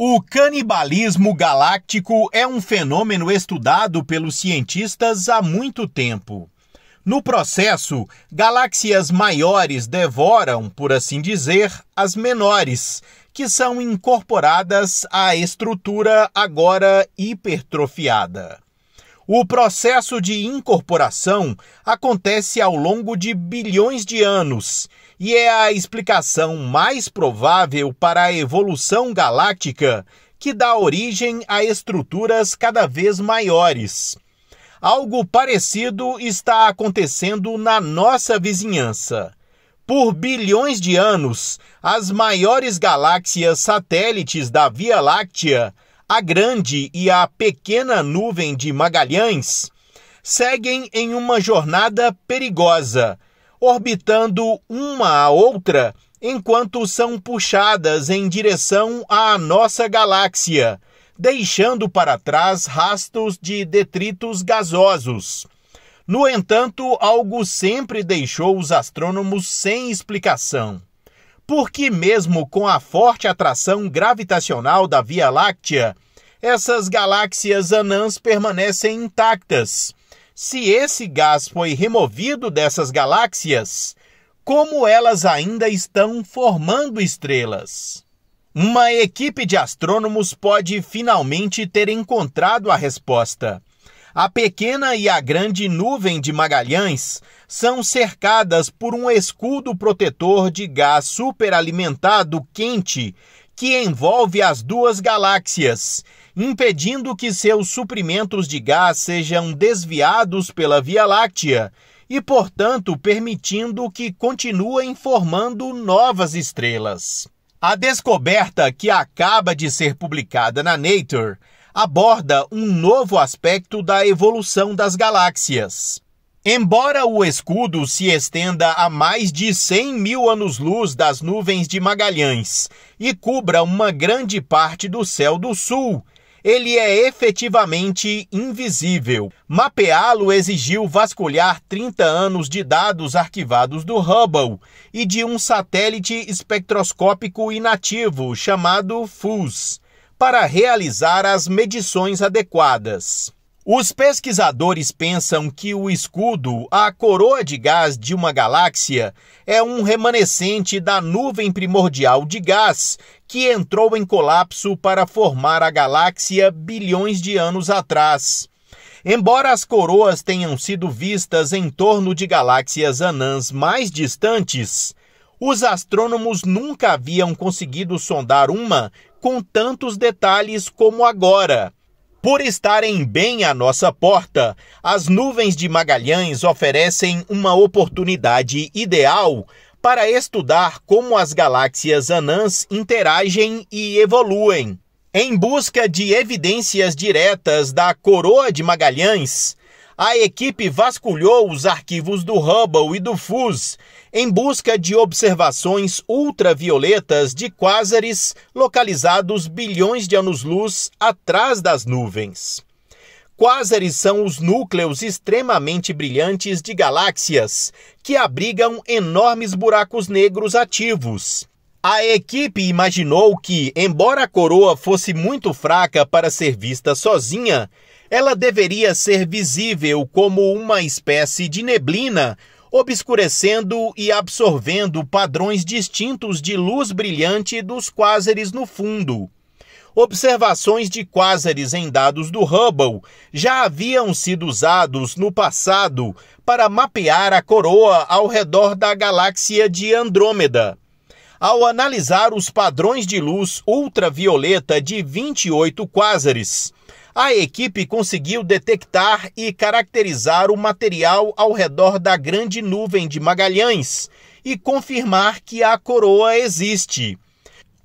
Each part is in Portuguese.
O canibalismo galáctico é um fenômeno estudado pelos cientistas há muito tempo. No processo, galáxias maiores devoram, por assim dizer, as menores, que são incorporadas à estrutura agora hipertrofiada. O processo de incorporação acontece ao longo de bilhões de anos e é a explicação mais provável para a evolução galáctica que dá origem a estruturas cada vez maiores. Algo parecido está acontecendo na nossa vizinhança. Por bilhões de anos, as maiores galáxias satélites da Via Láctea a Grande e a Pequena Nuvem de Magalhães seguem em uma jornada perigosa, orbitando uma a outra enquanto são puxadas em direção à nossa galáxia, deixando para trás rastros de detritos gasosos. No entanto, algo sempre deixou os astrônomos sem explicação porque, mesmo com a forte atração gravitacional da Via Láctea, essas galáxias anãs permanecem intactas. Se esse gás foi removido dessas galáxias, como elas ainda estão formando estrelas? Uma equipe de astrônomos pode finalmente ter encontrado a resposta. A pequena e a grande nuvem de Magalhães são cercadas por um escudo protetor de gás superalimentado quente que envolve as duas galáxias, impedindo que seus suprimentos de gás sejam desviados pela Via Láctea e, portanto, permitindo que continuem formando novas estrelas. A descoberta que acaba de ser publicada na Nature aborda um novo aspecto da evolução das galáxias. Embora o escudo se estenda a mais de 100 mil anos-luz das nuvens de Magalhães e cubra uma grande parte do céu do Sul, ele é efetivamente invisível. Mapeá-lo exigiu vasculhar 30 anos de dados arquivados do Hubble e de um satélite espectroscópico inativo chamado FUS para realizar as medições adequadas. Os pesquisadores pensam que o escudo, a coroa de gás de uma galáxia, é um remanescente da nuvem primordial de gás que entrou em colapso para formar a galáxia bilhões de anos atrás. Embora as coroas tenham sido vistas em torno de galáxias anãs mais distantes, os astrônomos nunca haviam conseguido sondar uma com tantos detalhes como agora. Por estarem bem à nossa porta, as nuvens de Magalhães oferecem uma oportunidade ideal para estudar como as galáxias anãs interagem e evoluem. Em busca de evidências diretas da coroa de Magalhães, a equipe vasculhou os arquivos do Hubble e do FUS em busca de observações ultravioletas de quásares localizados bilhões de anos-luz atrás das nuvens. Quásares são os núcleos extremamente brilhantes de galáxias que abrigam enormes buracos negros ativos. A equipe imaginou que, embora a coroa fosse muito fraca para ser vista sozinha, ela deveria ser visível como uma espécie de neblina, obscurecendo e absorvendo padrões distintos de luz brilhante dos quásares no fundo. Observações de quásares em dados do Hubble já haviam sido usados no passado para mapear a coroa ao redor da galáxia de Andrômeda. Ao analisar os padrões de luz ultravioleta de 28 quásares, a equipe conseguiu detectar e caracterizar o material ao redor da Grande Nuvem de Magalhães e confirmar que a coroa existe.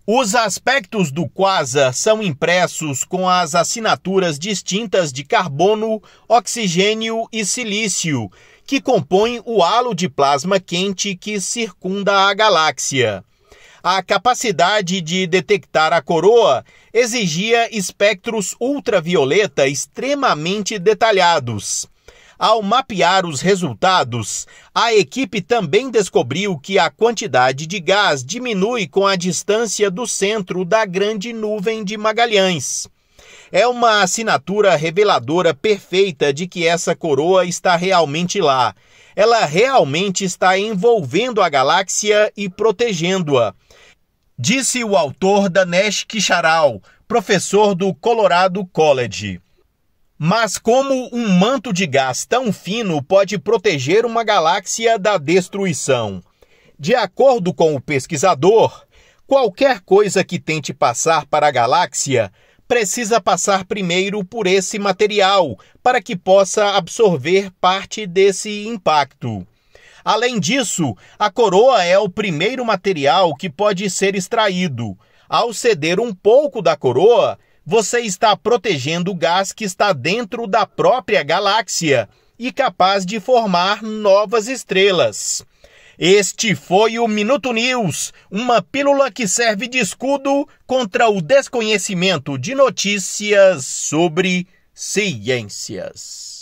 Os aspectos do quasar são impressos com as assinaturas distintas de carbono, oxigênio e silício, que compõem o halo de plasma quente que circunda a galáxia a capacidade de detectar a coroa exigia espectros ultravioleta extremamente detalhados. Ao mapear os resultados, a equipe também descobriu que a quantidade de gás diminui com a distância do centro da grande nuvem de Magalhães. É uma assinatura reveladora perfeita de que essa coroa está realmente lá. Ela realmente está envolvendo a galáxia e protegendo-a disse o autor Danesh Kisharal, professor do Colorado College. Mas como um manto de gás tão fino pode proteger uma galáxia da destruição? De acordo com o pesquisador, qualquer coisa que tente passar para a galáxia precisa passar primeiro por esse material para que possa absorver parte desse impacto. Além disso, a coroa é o primeiro material que pode ser extraído. Ao ceder um pouco da coroa, você está protegendo o gás que está dentro da própria galáxia e capaz de formar novas estrelas. Este foi o Minuto News, uma pílula que serve de escudo contra o desconhecimento de notícias sobre ciências.